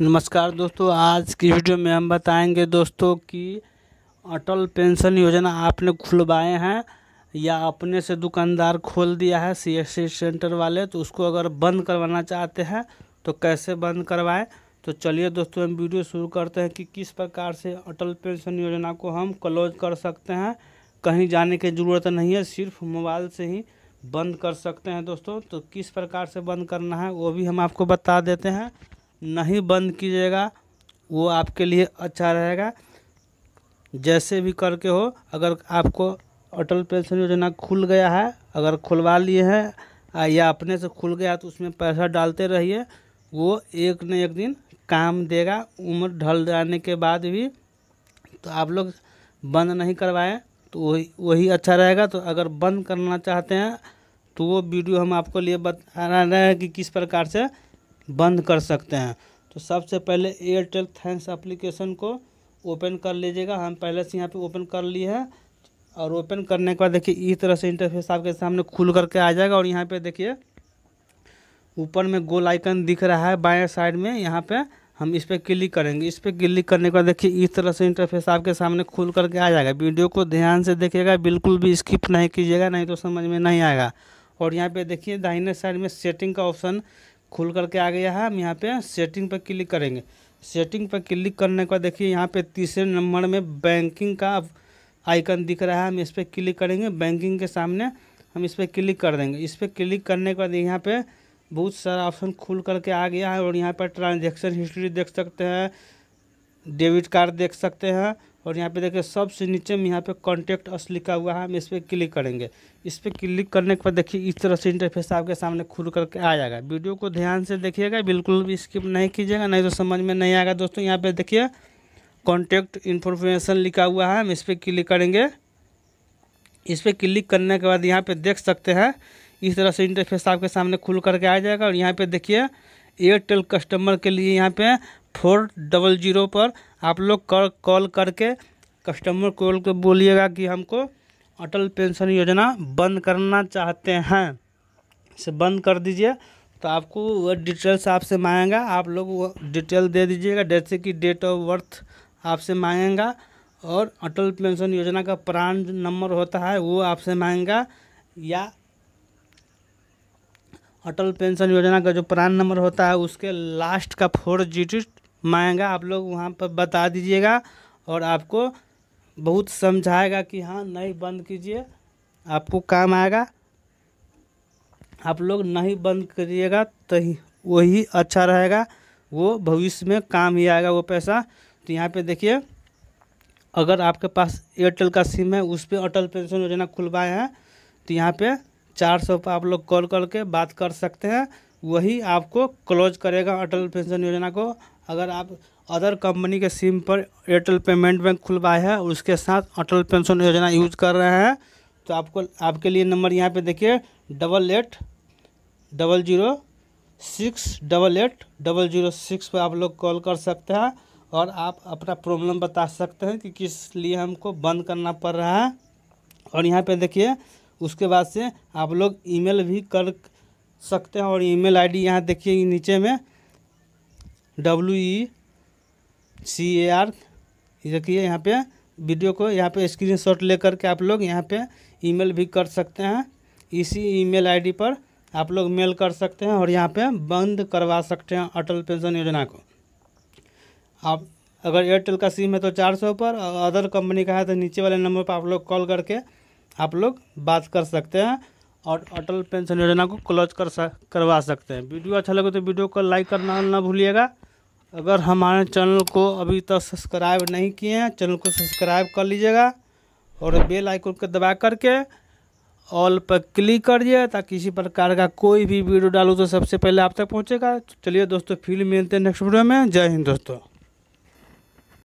नमस्कार दोस्तों आज की वीडियो में हम बताएंगे दोस्तों कि अटल पेंशन योजना आपने खुलवाए हैं या अपने से दुकानदार खोल दिया है सी सेंटर वाले तो उसको अगर बंद करवाना चाहते हैं तो कैसे बंद करवाएं तो चलिए दोस्तों हम वीडियो शुरू करते हैं कि किस प्रकार से अटल पेंशन योजना को हम क्लोज कर सकते हैं कहीं जाने की ज़रूरत नहीं है सिर्फ मोबाइल से ही बंद कर सकते हैं दोस्तों तो किस प्रकार से बंद करना है वो भी हम आपको बता देते हैं नहीं बंद कीजिएगा वो आपके लिए अच्छा रहेगा जैसे भी करके हो अगर आपको अटल पेंशन योजना खुल गया है अगर खुलवा लिए हैं या अपने से खुल गया तो उसमें पैसा डालते रहिए वो एक न एक दिन काम देगा उम्र ढल जाने के बाद भी तो आप लोग बंद नहीं करवाएं तो वही वही अच्छा रहेगा तो अगर बंद करना चाहते हैं तो वो वीडियो हम आपको लिए बता रहे हैं कि किस प्रकार से बंद कर सकते हैं तो सबसे पहले एयरटेल थैंक्स एप्लीकेशन को ओपन कर लीजिएगा हम पहले से यहाँ पे ओपन कर लिए हैं और ओपन करने के बाद देखिए इस तरह से इंटरफेस आपके सामने खुल करके आ जाएगा और यहाँ पे देखिए ऊपर में गोल आइकन दिख रहा है बाएं साइड में यहाँ पे हम इस पर क्लिक करेंगे इस पर क्लिक करने के बाद देखिए इस तरह से इंटरफेस आपके सामने खुल करके आ जाएगा वीडियो को ध्यान से देखिएगा बिल्कुल भी स्किप नहीं कीजिएगा नहीं तो समझ में नहीं आएगा और यहाँ पे देखिए दाहिने साइड में सेटिंग का ऑप्शन खुल करके आ गया है हम यहाँ पे सेटिंग पर क्लिक करेंगे सेटिंग पर क्लिक करने के बाद देखिए यहाँ पे तीसरे नंबर में बैंकिंग का आइकन दिख रहा है हम इस पर क्लिक करेंगे बैंकिंग के सामने हम इस पर क्लिक कर देंगे इस पर क्लिक करने के बाद यहाँ पे बहुत सारा ऑप्शन खुल करके आ गया है और यहाँ पर ट्रांजेक्शन हिस्ट्री देख सकते हैं डेबिट कार्ड देख सकते हैं और यहाँ पे देखिए सबसे नीचे में यहाँ पे कॉन्टैक्ट अस लिखा हुआ है हम इस पर क्लिक करेंगे इस पर क्लिक करने के बाद देखिए इस तरह से इंटरफेस आपके सामने खुल करके आ जाएगा वीडियो को ध्यान से देखिएगा बिल्कुल भी स्किप नहीं कीजिएगा नहीं तो समझ में नहीं आएगा दोस्तों यहाँ पर देखिए कॉन्टैक्ट इन्फॉर्मेशन लिखा हुआ है हम इस पर क्लिक करेंगे इस पर क्लिक करने के बाद यहाँ पर देख सकते हैं इस तरह से इंटरफेस आपके सामने खुल करके आ जाएगा और यहाँ पर देखिए एयरटेल कस्टमर के लिए यहाँ पे फोर डबल ज़ीरो पर आप लोग कर, कॉल करके कस्टमर कॉल को बोलिएगा कि हमको अटल पेंशन योजना बंद करना चाहते हैं इसे बंद कर दीजिए तो आपको वह डिटेल्स आपसे मांगेगा आप लोग वो डिटेल दे दीजिएगा जैसे कि डेट ऑफ बर्थ आपसे मांगेगा और अटल पेंशन योजना का प्राण नंबर होता है वो आपसे मांगेगा या अटल पेंशन योजना का जो प्राण नंबर होता है उसके लास्ट का फोर जीटिट महंगा आप लोग वहाँ पर बता दीजिएगा और आपको बहुत समझाएगा कि हाँ नहीं बंद कीजिए आपको काम आएगा आप लोग नहीं बंद करिएगा तो वही अच्छा रहेगा वो भविष्य में काम ही आएगा वो पैसा तो यहाँ पे देखिए अगर आपके पास एयरटेल का सिम है उस पर अटल पेंशन योजना खुलवाए हैं तो यहाँ पे चार सौ आप लोग कॉल करके बात कर सकते हैं वही आपको क्लोज करेगा अटल पेंशन योजना को अगर आप अदर कंपनी के सिम पर एयरटेल पेमेंट बैंक खुलवाए हैं और उसके साथ अटल पेंशन योजना यूज कर रहे हैं तो आपको आपके लिए नंबर यहाँ पे देखिए double eight double zero six double eight double zero six पर आप लोग कॉल कर सकते हैं और आप अपना प्रॉब्लम बता सकते हैं कि किस लिए हमको बंद करना पड़ रहा है और यहाँ पे देखिए उसके बाद से आप लोग ईमेल भी कर सकते हैं और ईमेल आईडी यहाँ देखिए नीचे में W E C A R देखिए यहाँ पे वीडियो को यहाँ पे स्क्रीनशॉट लेकर के आप लोग यहाँ पे ईमेल भी कर सकते हैं इसी ईमेल आईडी पर आप लोग मेल कर सकते हैं और यहाँ पे बंद करवा सकते हैं अटल पेंशन योजना को आप अगर एयरटेल का सिम है तो चार सौ पर अदर कंपनी का है तो नीचे वाले नंबर पर आप लोग कॉल करके आप लोग बात कर सकते हैं और अटल पेंशन योजना को क्लोज कर करवा सकते हैं वीडियो अच्छा लगे तो वीडियो को लाइक करना ना भूलिएगा अगर हमारे चैनल को अभी तक सब्सक्राइब नहीं किए हैं चैनल को सब्सक्राइब कर लीजिएगा और बेल आइकन को दबा करके ऑल पर क्लिक करिए ताकि किसी प्रकार का कोई भी वीडियो डालूँ तो सबसे पहले आप तक पहुँचेगा तो चलिए दोस्तों फिर मिलते हैं नेक्स्ट वीडियो में जय हिंद दोस्तों